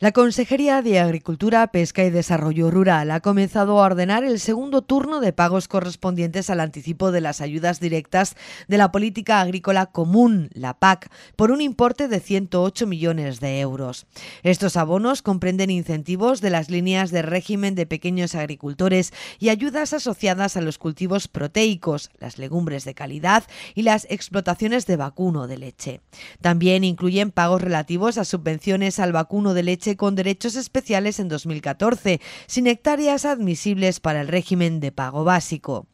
La Consejería de Agricultura, Pesca y Desarrollo Rural ha comenzado a ordenar el segundo turno de pagos correspondientes al anticipo de las ayudas directas de la Política Agrícola Común, la PAC, por un importe de 108 millones de euros. Estos abonos comprenden incentivos de las líneas de régimen de pequeños agricultores y ayudas asociadas a los cultivos proteicos, las legumbres de calidad y las explotaciones de vacuno de leche. También incluyen pagos relativos a subvenciones al vacuno de leche con derechos especiales en 2014, sin hectáreas admisibles para el régimen de pago básico.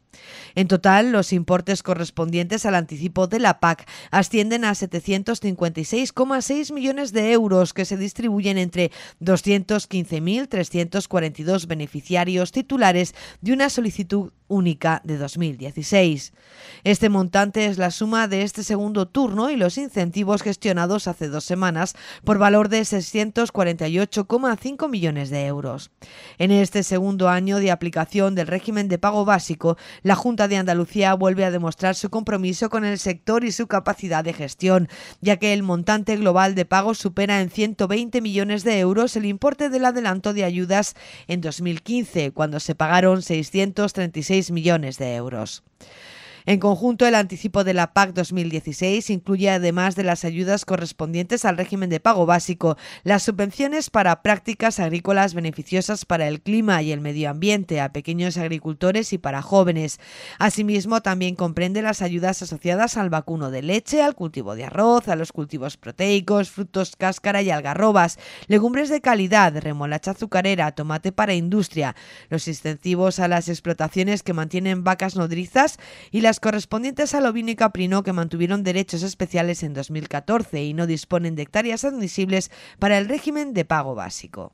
En total, los importes correspondientes al anticipo de la PAC ascienden a 756,6 millones de euros que se distribuyen entre 215.342 beneficiarios titulares de una solicitud única de 2016. Este montante es la suma de este segundo turno y los incentivos gestionados hace dos semanas por valor de 648,5 millones de euros. En este segundo año de aplicación del régimen de pago básico, la la Junta de Andalucía vuelve a demostrar su compromiso con el sector y su capacidad de gestión, ya que el montante global de pagos supera en 120 millones de euros el importe del adelanto de ayudas en 2015, cuando se pagaron 636 millones de euros. En conjunto, el anticipo de la PAC 2016 incluye, además de las ayudas correspondientes al régimen de pago básico, las subvenciones para prácticas agrícolas beneficiosas para el clima y el medio ambiente, a pequeños agricultores y para jóvenes. Asimismo, también comprende las ayudas asociadas al vacuno de leche, al cultivo de arroz, a los cultivos proteicos, frutos cáscara y algarrobas, legumbres de calidad, remolacha azucarera, tomate para industria, los incentivos a las explotaciones que mantienen vacas nodrizas y las correspondientes a Lobino y Caprino que mantuvieron derechos especiales en 2014 y no disponen de hectáreas admisibles para el régimen de pago básico.